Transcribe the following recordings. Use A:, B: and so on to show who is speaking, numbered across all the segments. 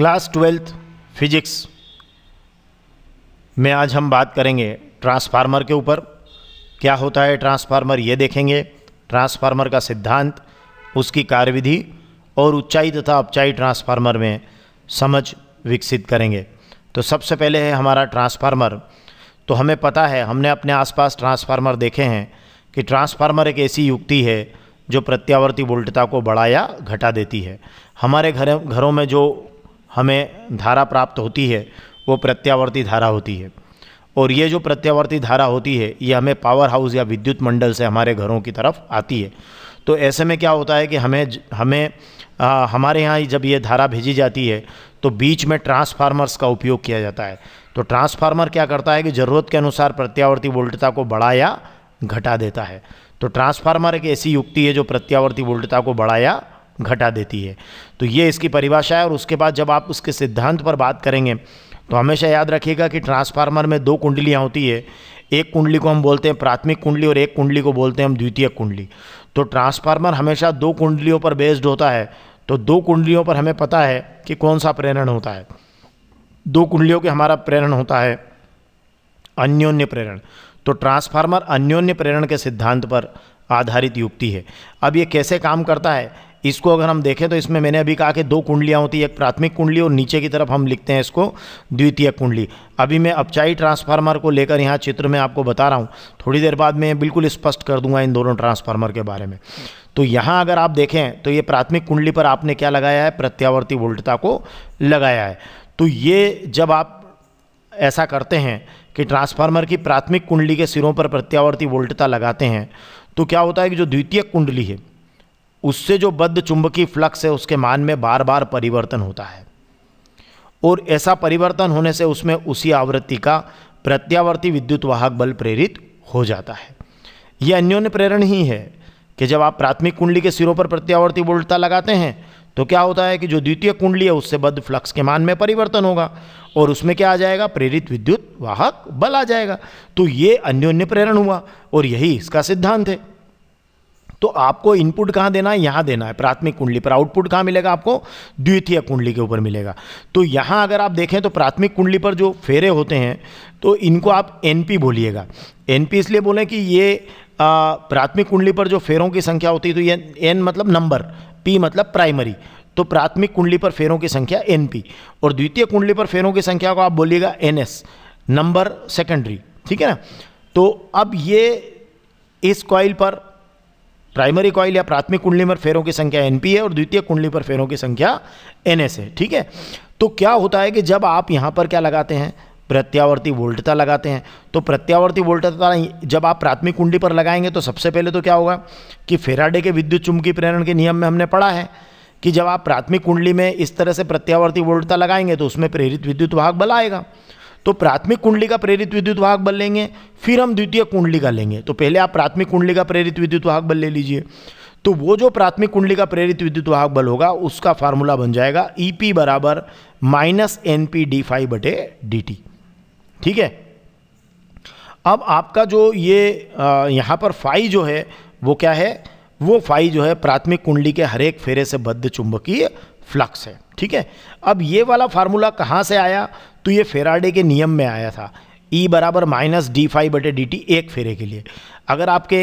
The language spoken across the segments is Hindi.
A: क्लास ट्वेल्थ फिजिक्स में आज हम बात करेंगे ट्रांसफार्मर के ऊपर क्या होता है ट्रांसफार्मर ये देखेंगे ट्रांसफार्मर का सिद्धांत उसकी कार्यविधि और ऊंचाई तथा अपचाई ट्रांसफार्मर में समझ विकसित करेंगे तो सबसे पहले है हमारा ट्रांसफार्मर तो हमें पता है हमने अपने आसपास ट्रांसफार्मर देखे हैं कि ट्रांसफार्मर एक ऐसी युक्ति है जो प्रत्यावर्ती वोल्टता को बढ़ाया घटा देती है हमारे घर घरों में जो हमें धारा प्राप्त होती है वो प्रत्यावर्ती धारा होती है और ये जो प्रत्यावर्ती धारा होती है ये हमें पावर हाउस या विद्युत मंडल से हमारे घरों की तरफ आती है तो ऐसे में क्या होता है कि हमें हमें आ, हमारे यहाँ जब ये धारा भेजी जाती है तो बीच में ट्रांसफार्मर्स का उपयोग किया जाता है तो ट्रांसफार्मर क्या करता है कि ज़रूरत के अनुसार प्रत्यावर्ती वोल्टता को बढ़ा या घटा देता है तो ट्रांसफार्मर एक ऐसी युक्ति है जो प्रत्यावर्ती वोल्टता को बढ़ाया घटा देती है तो ये इसकी परिभाषा है और उसके बाद जब आप उसके सिद्धांत पर बात करेंगे तो हमेशा याद रखिएगा कि ट्रांसफार्मर में दो कुंडलियाँ होती है एक कुंडली को हम बोलते हैं प्राथमिक कुंडली और एक कुंडली को बोलते हैं हम द्वितीय कुंडली तो ट्रांसफार्मर हमेशा दो कुंडलियों पर बेस्ड होता है तो दो कुंडलियों पर हमें पता है कि कौन सा प्रेरण होता है दो कुंडलियों के हमारा प्रेरण होता है अन्योन्य प्रेरण तो ट्रांसफार्मर अन्योन्य प्रेरण के सिद्धांत पर आधारित युक्ति है अब ये कैसे काम करता है इसको अगर हम देखें तो इसमें मैंने अभी कहा कि दो कुंडलियाँ होती है एक प्राथमिक कुंडली और नीचे की तरफ हम लिखते हैं इसको द्वितीय कुंडली अभी मैं अपचाई ट्रांसफार्मर को लेकर यहाँ चित्र में आपको बता रहा हूँ थोड़ी देर बाद मैं बिल्कुल स्पष्ट कर दूंगा इन दोनों ट्रांसफार्मर के बारे में तो यहाँ अगर आप देखें तो ये प्राथमिक कुंडली पर आपने क्या लगाया है प्रत्यावर्ती वोल्टता को लगाया है तो ये जब आप ऐसा करते हैं कि ट्रांसफार्मर की प्राथमिक कुंडली के सिरों पर प्रत्यावर्ती वोल्टता लगाते हैं तो क्या होता है कि जो द्वितीय कुंडली है उससे जो बद्ध चुंबकीय फ्लक्स है उसके मान में बार बार परिवर्तन होता है और ऐसा परिवर्तन होने से उसमें उसी आवृत्ति का प्रत्यावर्ती विद्युत वाहक बल प्रेरित हो जाता है यह अन्योन्य प्रेरण ही है कि जब आप प्राथमिक कुंडली के सिरों पर प्रत्यावर्ती वोल्टता लगाते हैं तो क्या होता है कि जो द्वितीय कुंडली है उससे बद्ध फ्लक्स के मान में परिवर्तन होगा और उसमें क्या आ जाएगा प्रेरित विद्युत वाहक बल आ जाएगा तो ये अन्योन्य प्रेरण हुआ और यही इसका सिद्धांत है तो आपको इनपुट कहाँ देना है यहाँ देना है प्राथमिक कुंडली पर आउटपुट कहाँ मिलेगा आपको द्वितीय कुंडली के ऊपर मिलेगा तो यहाँ अगर आप देखें तो प्राथमिक कुंडली पर जो फेरे होते हैं तो इनको आप एन बोलिएगा एन इसलिए बोलें कि ये प्राथमिक कुंडली पर जो फेरों की संख्या होती है तो ये एन मतलब नंबर पी मतलब प्राइमरी तो प्राथमिक कुंडली पर फेरों की संख्या एन पी और द्वितीय कुंडली पर फेरों की संख्या को आप बोलिएगा एन एस नंबर सेकेंडरी ठीक है ना तो अब ये इस कॉइल पर प्राइमरी कॉइल या प्राथमिक कुंडली पर फेरों की संख्या एन है और द्वितीय कुंडली पर फेरों की संख्या एन है ठीक है तो क्या होता है कि जब आप यहाँ पर क्या लगाते हैं प्रत्यावर्ती वोल्टता लगाते हैं तो प्रत्यावर्ती वोल्टता जब आप प्राथमिक कुंडली पर लगाएंगे तो सबसे पहले तो क्या होगा कि फेराडे के विद्युत चुंबकीय प्रेरण के नियम में हमने पढ़ा है कि जब आप प्राथमिक कुंडली में इस तरह से प्रत्यावर्ती वोल्टता लगाएंगे तो उसमें प्रेरित विद्युत वाहक बल आएगा तो प्राथमिक कुंडली का प्रेरित विद्युत वाहक बल लेंगे फिर हम द्वितीय कुंडली का लेंगे तो पहले आप प्राथमिक कुंडली का प्रेरित विद्युत वाहक बल ले लीजिए तो वो जो प्राथमिक कुंडली का प्रेरित विद्युत वाहक बल होगा उसका फार्मूला बन जाएगा ई e पी बराबर minus N P D five बटे डी टी ठीक है अब आपका जो ये यहाँ पर फाई जो है वो क्या है वो फाई जो है प्राथमिक कुंडली के हरेक फेरे से बद्ध चुंबकीय फ्लक्स है ठीक है अब ये वाला फार्मूला कहाँ से आया तो ये फेराडे के नियम में आया था ई e बराबर माइनस डी फाइव बटे डी टी एक फेरे के लिए अगर आपके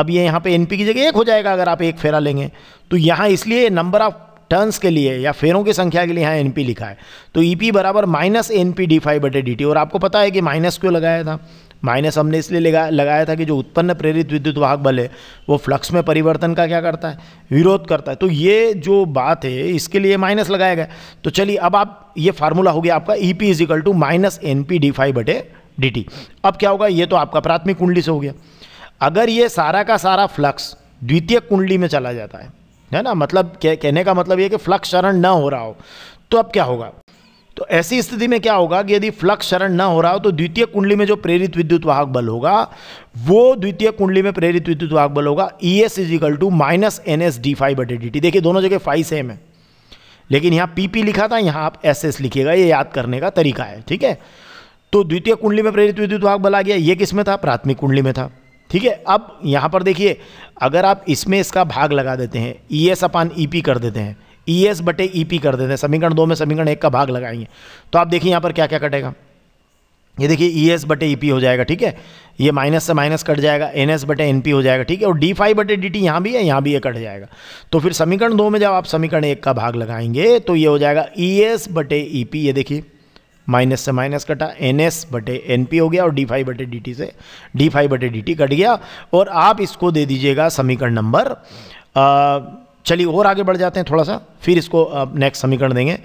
A: अब ये यहाँ पे एन पी की जगह एक हो जाएगा अगर आप एक फेरा लेंगे तो यहाँ इसलिए नंबर ऑफ टर्न्स के लिए या फेरों की संख्या के लिए यहाँ एन पी लिखा है तो ई e पी बराबर minus N P D five बटे डी टी और आपको पता है कि माइनस क्यों लगाया था माइनस हमने इसलिए लगाया था कि जो उत्पन्न प्रेरित विद्युत वाहक बल है वो फ्लक्स में परिवर्तन का क्या करता है विरोध करता है तो ये जो बात है इसके लिए माइनस लगाया गया तो चलिए अब आप ये फार्मूला हो गया आपका E P is equal to minus N P D five बटे डी टी अब क्या होगा ये तो आपका प्राथमिक कुंडली से हो गया अगर ये सारा का सारा फ्लक्स द्वितीय कुंडली में चला जाता है है ना मतलब कहने का मतलब ये कि फ्लक्स चरण न हो रहा हो तो अब क्या होगा तो ऐसी स्थिति में क्या होगा कि यदि फ्लक्स शरण न हो रहा हो तो द्वितीय कुंडली में जो प्रेरित विद्युत वाहक बल होगा वो द्वितीय कुंडली में प्रेरित विद्युत वाहक बल होगा E S is equal to minus N S D five बटे डी टी देखिए दोनों जगह फाइव सेम है लेकिन यहाँ पी पी लिखा था यहाँ आप एस एस लिखिएगा ये याद करने का तरीका है ठीक है तो द्वितीय कुंडली में प्रेरित विद्युत वाहक बल आ गया ये किस में था प्राथमिक कुंडली में था ठीक है अब यहाँ पर देखिए अगर आप इसमें इसका भाग लगा देते हैं ई एस अपान ई पी कर देते हैं ई e एस बटे ई e पी कर देते हैं समीकरण दो में समीकरण एक का भाग लगाएंगे तो आप देखिए यहाँ पर क्या क्या कटेगा ये देखिए ई e एस बटे ई पी हो जाएगा ठीक है ये माइनस से माइनस कट जाएगा एन एस बटे एन पी हो जाएगा ठीक है और डी फाइव बटे डी टी यहाँ भी है यहाँ भी ये कट जाएगा तो फिर समीकरण दो में जब आप समीकरण एक का भाग लगाएंगे तो ये हो जाएगा ई एस बटे ई पी ये देखिए माइनस से माइनस कटा एन एस बटे एन पी हो गया और डी फाइव बटे डी टी से डी फाइव बटे डी टी कट गया और आप इसको दे दीजिएगा समीकरण नंबर चलिए और आगे बढ़ जाते हैं थोड़ा सा फिर इसको नेक्स्ट समीकरण देंगे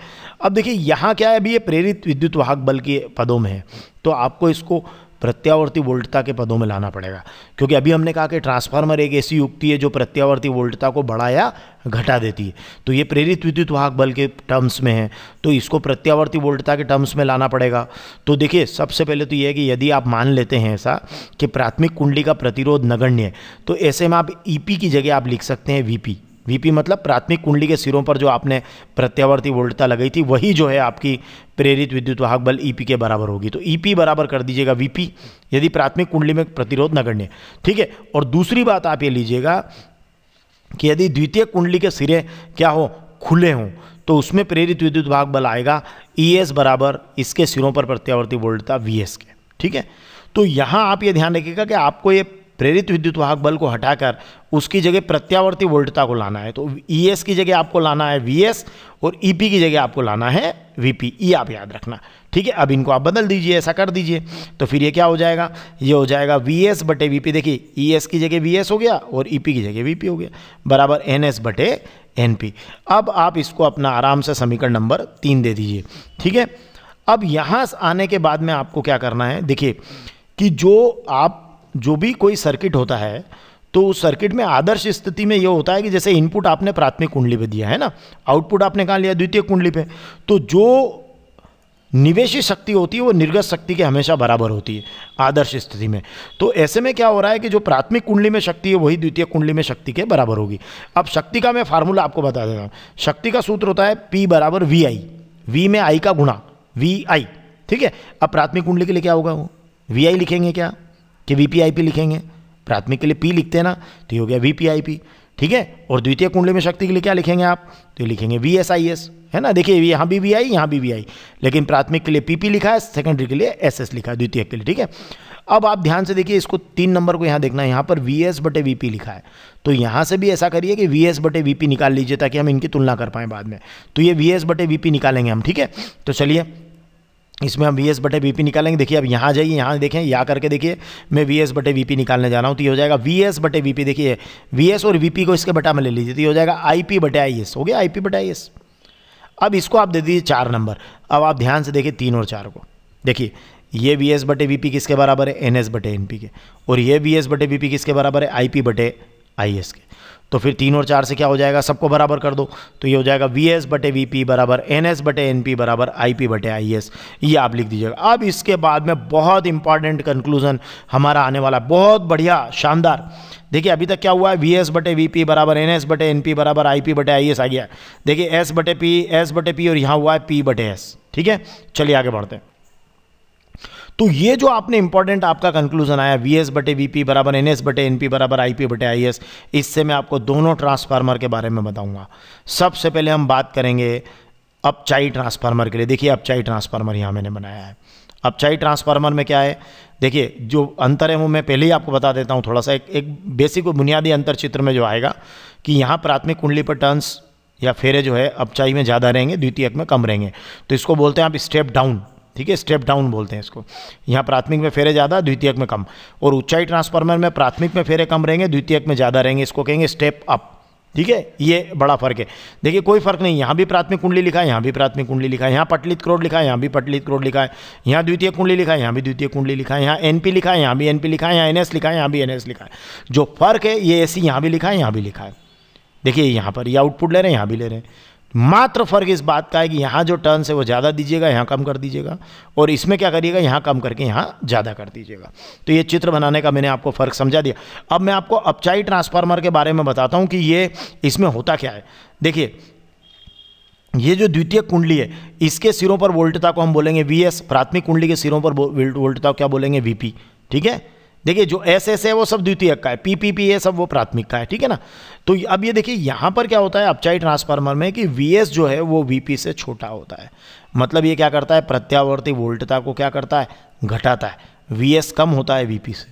A: अब देखिए यहाँ क्या है अभी ये प्रेरित विद्युत वाहक बल के पदों में है तो आपको इसको प्रत्यावर्ती वोल्टता के पदों में लाना पड़ेगा क्योंकि अभी हमने कहा कि ट्रांसफार्मर एक ऐसी युक्ति है जो प्रत्यावर्ती वोल्टता को बढ़ा या घटा देती है तो ये प्रेरित विद्युत वाहक बल के टर्म्स में है तो इसको प्रत्यावर्ती वोल्टता के टर्म्स में लाना पड़ेगा तो देखिए सबसे पहले तो ये है कि यदि आप मान लेते हैं ऐसा कि प्राथमिक कुंडली का प्रतिरोध नगण्य है तो ऐसे में आप ई e की जगह आप लिख सकते हैं वी वीपी मतलब प्राथमिक कुंडली के सिरों पर जो आपने प्रत्यावर्ती वोल्टता लगाई थी वही जो है आपकी प्रेरित विद्युत वाहक बल ईपी e के बराबर होगी तो ईपी e बराबर कर दीजिएगा वीपी यदि प्राथमिक कुंडली में प्रतिरोध नगण्य ठीक है और दूसरी बात आप ये लीजिएगा कि यदि द्वितीय कुंडली के सिरे क्या हो खुले हों तो उसमें प्रेरित विद्युत वाहक बल आएगा ई e एस बराबर इसके सिरों पर प्रत्यावर्ती वोल्टता वी एस के ठीक है तो यहाँ आप ये ध्यान रखिएगा कि आपको ये प्रेरित विद्युत वाहक बल को हटाकर उसकी जगह प्रत्यावर्ती वोल्टता को लाना है तो ई e एस की जगह आपको लाना है वी और ई e की जगह आपको लाना है वी ई e आप याद रखना ठीक है अब इनको आप बदल दीजिए ऐसा कर दीजिए तो फिर ये क्या हो जाएगा ये हो जाएगा वी एस बटे वी देखिए ई एस की जगह वी हो गया और ई की जगह वी हो गया बराबर एन एस बटे एन पी अब आप इसको अपना आराम से समीकरण नंबर तीन दे दीजिए ठीक है अब यहाँ आने के बाद में आपको क्या करना है देखिए कि जो आप जो भी कोई सर्किट होता है तो उस सर्किट में आदर्श स्थिति में यह होता है कि जैसे इनपुट आपने प्राथमिक कुंडली पे दिया है ना आउटपुट आपने कहाँ लिया द्वितीय कुंडली पे तो जो निवेशी शक्ति होती है वो निर्गत शक्ति के हमेशा बराबर होती है आदर्श स्थिति में तो ऐसे में क्या हो रहा है कि जो प्राथमिक कुंडली में शक्ति है वही द्वितीय कुंडली में शक्ति के बराबर होगी अब शक्ति का मैं फार्मूला आपको बता देता हूँ शक्ति का सूत्र होता है पी बराबर वी आई वी में आई का गुणा वी आई ठीक है अब प्राथमिक कुंडली के लिए क्या होगा वो वी आई लिखेंगे क्या कि वी लिखेंगे प्राथमिक के लिए पी लिखते हैं ना तो ये हो गया वी ठीक है और द्वितीय कुंडली में शक्ति के लिए क्या लिखेंगे आप तो लिखेंगे वी एस आई एस है ना देखिए यहाँ बी वी आई यहाँ बी वी आई लेकिन प्राथमिक के लिए पी पी लिखा है सेकेंडरी के लिए एस एस लिखा है द्वितीय के लिए ठीक है अब आप ध्यान से देखिए इसको तीन नंबर को यहाँ देखना है यहाँ पर वी एस बटे वी पी लिखा है तो यहाँ से भी ऐसा करिए कि वी एस बटे वी पी निकाल लीजिए ताकि हम इनकी तुलना कर पाएँ बाद में तो ये वी एस बटे वी पी निकालेंगे हम ठीक है तो चलिए इसमें हम वी एस बटे वी पी निकालेंगे देखिए अब यहाँ जाइए यहाँ देखें या करके देखिए मैं वी एस बटे वी पी निकालने जा रहा हूँ तो ये हो जाएगा वी एस बटे वी पी देखिए वी एस और वी पी को इसके बटा में ले लीजिए तो ये हो जाएगा आई पी बटे आई एस हो गया आई पी बटे आई एस अब इसको आप दे दीजिए चार नंबर अब आप ध्यान से देखिए तीन और चार को देखिए ये वी एस बटे वी पी किसके बराबर है एन एस बटे एन पी के और ये वी एस बटे वी पी किसके बराबर है आई पी बटे आई एस के तो फिर तीन और चार से क्या हो जाएगा सबको बराबर कर दो तो ये हो जाएगा वी एस बटे वी पी बराबर एन एस बटे एन पी बराबर आई पी बटे आई एस ये आप लिख दीजिएगा अब इसके बाद में बहुत इंपॉर्टेंट कंक्लूजन हमारा आने वाला है बहुत बढ़िया शानदार देखिए अभी तक क्या हुआ है वी एस बटे वी पी बराबर एन एस बटे एन पी बराबर आई पी बटे आई एस आ गया देखिए एस बटे पी एस बटे पी और यहाँ हुआ है पी बटे एस ठीक है चलिए आगे बढ़ते हैं तो ये जो आपने इंपॉर्टेंट आपका कंक्लूजन आया वी एस बटे वी पी बराबर एन एस बटे एन पी बराबर आई पी बटे आई एस इससे मैं आपको दोनों ट्रांसफार्मर के बारे में बताऊंगा सबसे पहले हम बात करेंगे अपचाई ट्रांसफार्मर के लिए देखिए अपचाई ट्रांसफार्मर यहाँ मैंने बनाया है अपचाई ट्रांसफार्मर में क्या है देखिए जो अंतर है वो मैं पहले ही आपको बता देता हूँ थोड़ा सा एक एक बेसिक बुनियादी अंतर चित्र में जो आएगा कि यहाँ प्राथमिक कुंडली पर टर्न्स या फेरे जो है अपचाई में ज़्यादा रहेंगे द्वितीयक में कम रहेंगे तो इसको बोलते हैं आप स्टेप डाउन ठीक है स्टेप डाउन बोलते हैं इसको यहाँ प्राथमिक में फेरे ज़्यादा द्वितीयक में कम और ऊंचाई ट्रांसफार्मर में प्राथमिक में फेरे कम रहेंगे द्वितीयक में ज़्यादा रहेंगे इसको कहेंगे स्टेप अप ठीक है ये बड़ा फर्क है देखिए कोई फर्क नहीं यहाँ भी प्राथमिक कुंडली लिखा है यहाँ भी प्राथमिक कुंडली लिखा है यहाँ पटलित क्रोड लिखा है यहाँ भी पटलित क्रोड लिखा है यहाँ द्वितीय कुंडली लिखा है यहाँ भी द्वितीय कुंडली लिखा है यहाँ एनपी लिखा है यहाँ भी एनपी लिखा है यहाँ एनएस लिखा है यहाँ भी एनएस लिखा है जो फर्क है ये एसी यहाँ भी लिखा है यहाँ भी लिखा है देखिए यहाँ पर ये आउटपुट ले रहे हैं यहाँ भी ले रहे हैं मात्र फर्क इस बात का है कि यहाँ जो टर्न्स है वो ज़्यादा दीजिएगा यहाँ कम कर दीजिएगा और इसमें क्या करिएगा यहाँ कम करके यहाँ ज़्यादा कर दीजिएगा तो ये चित्र बनाने का मैंने आपको फ़र्क समझा दिया अब मैं आपको अपचाई ट्रांसफार्मर के बारे में बताता हूँ कि ये इसमें होता क्या है देखिए ये जो द्वितीय कुंडली है इसके सिरों पर वोल्टता को हम बोलेंगे वी प्राथमिक कुंडली के सिरों पर वोल्टता को क्या बोलेंगे वी ठीक है देखिए जो एस एस है वो सब द्वितीयक का है पी पी पी सब वो प्राथमिक का है ठीक है ना तो अब ये देखिए यहाँ पर क्या होता है अपचाई ट्रांसफार्मर में कि वी एस जो है वो वीपी से छोटा होता है मतलब ये क्या करता है प्रत्यावर्ती वोल्टता को क्या करता है घटाता है वी एस कम होता है वी पी से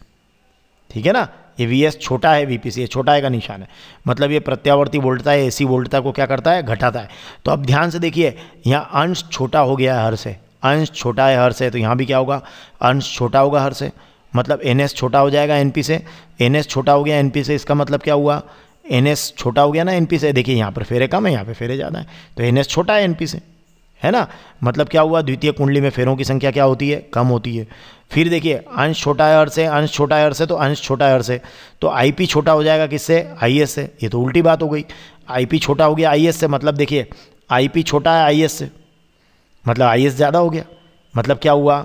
A: ठीक है ना ये वी एस छोटा है वी पी से ये छोटा है का निशान है मतलब ये प्रत्यावर्ती वोल्टता है एसी वोल्टता को क्या करता है घटाता है तो अब ध्यान से देखिए यहाँ अंश छोटा हो गया है हर से अंश छोटा है हर से तो यहाँ भी क्या होगा अंश छोटा होगा हर से मतलब एन छोटा हो जाएगा एन से एन छोटा हो गया एन से इसका मतलब क्या हुआ एन छोटा हो गया ना एन से देखिए यहाँ पर फेरे कम है यहाँ पर फेरे ज़्यादा है तो एन छोटा है एन से है ना मतलब क्या हुआ द्वितीय कुंडली में फेरों की संख्या क्या होती है कम होती है फिर देखिए अंश छोटा है से अंश छोटा है से तो अंश छोटा है से तो आईपी छोटा हो जाएगा किससे आईएस से ये तो उल्टी बात हो गई आईपी छोटा हो गया आईएस से मतलब देखिए आईपी छोटा है आईएस से मतलब आईएस ज़्यादा हो गया मतलब क्या हुआ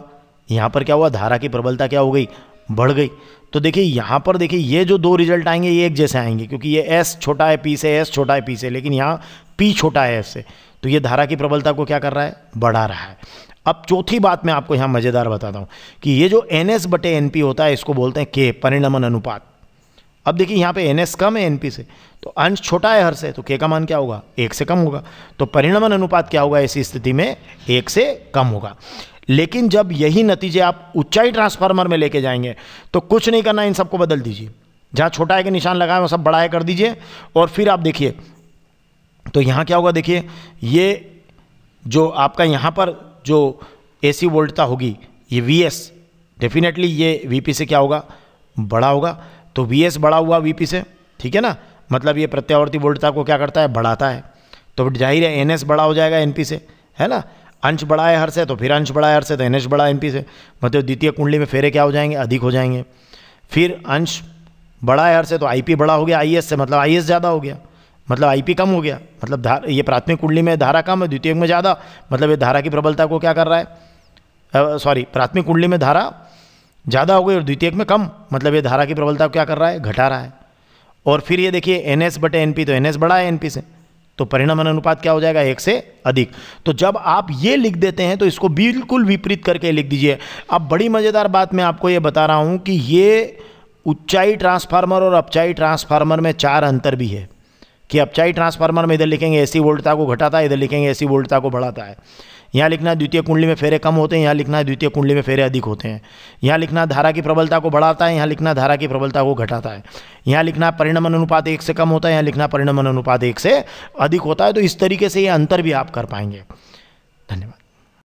A: यहाँ पर क्या हुआ धारा की प्रबलता क्या हो गई बढ़ गई तो देखिए यहाँ पर देखिए ये जो दो रिजल्ट आएंगे ये एक जैसे आएंगे क्योंकि ये एस छोटा है पी से एस छोटा है पी से लेकिन यहाँ पी छोटा है एस से तो ये धारा की प्रबलता को क्या कर रहा है बढ़ा रहा है अब चौथी बात मैं आपको यहाँ मज़ेदार बताता हूँ कि ये जो एन एस बटे एन पी होता है इसको बोलते हैं के परिणमन अनुपात अब देखिए यहाँ पे एन कम है एन से तो अंश छोटा है हर से तो के का मान क्या होगा एक से कम होगा तो परिणमन अनुपात क्या होगा ऐसी स्थिति में एक से कम होगा लेकिन जब यही नतीजे आप ऊंचाई ट्रांसफार्मर में लेके जाएंगे तो कुछ नहीं करना इन सबको बदल दीजिए जहाँ छोटा है के निशान लगाए वो सब बड़ा है कर दीजिए और फिर आप देखिए तो यहाँ क्या होगा देखिए ये जो आपका यहाँ पर जो एसी वोल्टता होगी ये वी एस डेफिनेटली ये वी पी से क्या होगा बड़ा होगा तो वी एस बड़ा हुआ वी से ठीक है ना मतलब ये प्रत्यावर्ती वोल्टता को क्या करता है बढ़ाता है तो जाहिर है एन बड़ा हो जाएगा एन से है ना अंश बड़ा है हर से तो फिर अंश बड़ा है हर से तो एन बड़ा है एन से मतलब द्वितीय कुंडली में फेरे क्या हो जाएंगे अधिक हो जाएंगे फिर अंश बड़ा है हर से तो पी बड़ा हो गया एस से मतलब एस ज़्यादा हो गया मतलब पी कम हो गया मतलब धार ये प्राथमिक कुंडली में धारा कम है द्वितीय में ज़्यादा मतलब ये धारा की प्रबलता को क्या कर रहा है सॉरी प्राथमिक कुंडली में धारा ज़्यादा हो गई और द्वितीयक में कम मतलब ये धारा की प्रबलता को क्या कर रहा है घटा रहा है और फिर ये देखिए एन एस बटे एन पी तो एन एस बड़ा है एन पी से तो परिणाम अनुपात क्या हो जाएगा एक से अधिक तो जब आप ये लिख देते हैं तो इसको बिल्कुल विपरीत करके लिख दीजिए अब बड़ी मज़ेदार बात मैं आपको ये बता रहा हूँ कि ये उच्चाई ट्रांसफार्मर और अपचाई ट्रांसफार्मर में चार अंतर भी है कि अपचाई ट्रांसफार्मर में इधर लिखेंगे एसी वोल्टता को घटाता है इधर लिखेंगे एसी वोल्टता को बढ़ाता है यहाँ लिखना द्वितीय कुंडली में फेरे कम होते हैं यहाँ लिखना द्वितीय कुंडली में फेरे अधिक होते हैं यहाँ लिखना धारा की प्रबलता को बढ़ाता है यहाँ लिखना धारा की प्रबलता को घटाता है यहाँ लिखना परिणाम अनुपात एक से कम होता है यहाँ लिखना परिणाम अनुपात एक से अधिक होता है तो इस तरीके से ये अंतर भी आप कर पाएंगे धन्यवाद